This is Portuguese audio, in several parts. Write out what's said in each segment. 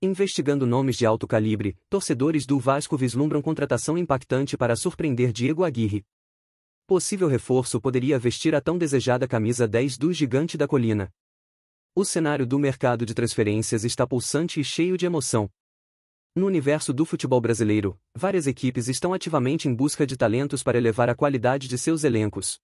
Investigando nomes de alto calibre, torcedores do Vasco vislumbram contratação impactante para surpreender Diego Aguirre. Possível reforço poderia vestir a tão desejada camisa 10 do gigante da colina. O cenário do mercado de transferências está pulsante e cheio de emoção. No universo do futebol brasileiro, várias equipes estão ativamente em busca de talentos para elevar a qualidade de seus elencos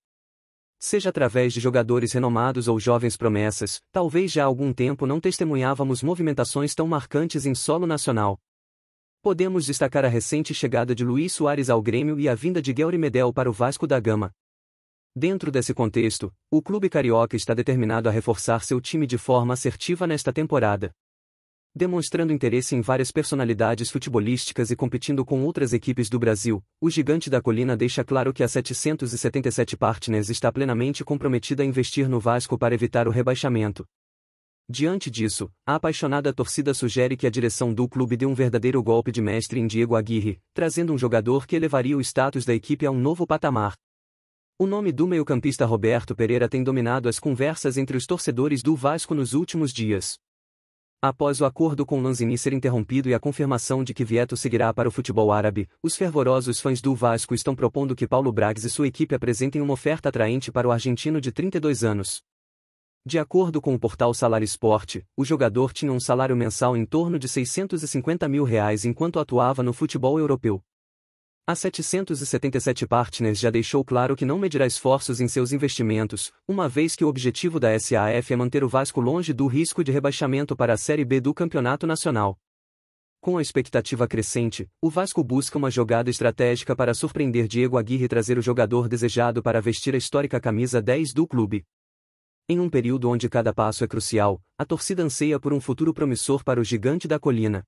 seja através de jogadores renomados ou jovens promessas, talvez já há algum tempo não testemunhávamos movimentações tão marcantes em solo nacional. Podemos destacar a recente chegada de Luiz Soares ao Grêmio e a vinda de Guilherme Medel para o Vasco da Gama. Dentro desse contexto, o clube carioca está determinado a reforçar seu time de forma assertiva nesta temporada. Demonstrando interesse em várias personalidades futebolísticas e competindo com outras equipes do Brasil, o Gigante da Colina deixa claro que a 777 Partners está plenamente comprometida a investir no Vasco para evitar o rebaixamento. Diante disso, a apaixonada torcida sugere que a direção do clube dê um verdadeiro golpe de mestre em Diego Aguirre, trazendo um jogador que elevaria o status da equipe a um novo patamar. O nome do meio-campista Roberto Pereira tem dominado as conversas entre os torcedores do Vasco nos últimos dias. Após o acordo com Lanzini ser interrompido e a confirmação de que Vieto seguirá para o futebol árabe, os fervorosos fãs do Vasco estão propondo que Paulo Braggs e sua equipe apresentem uma oferta atraente para o argentino de 32 anos. De acordo com o portal Salário Esporte, o jogador tinha um salário mensal em torno de 650 mil reais enquanto atuava no futebol europeu. A 777 Partners já deixou claro que não medirá esforços em seus investimentos, uma vez que o objetivo da SAF é manter o Vasco longe do risco de rebaixamento para a Série B do Campeonato Nacional. Com a expectativa crescente, o Vasco busca uma jogada estratégica para surpreender Diego Aguirre e trazer o jogador desejado para vestir a histórica camisa 10 do clube. Em um período onde cada passo é crucial, a torcida anseia por um futuro promissor para o gigante da colina.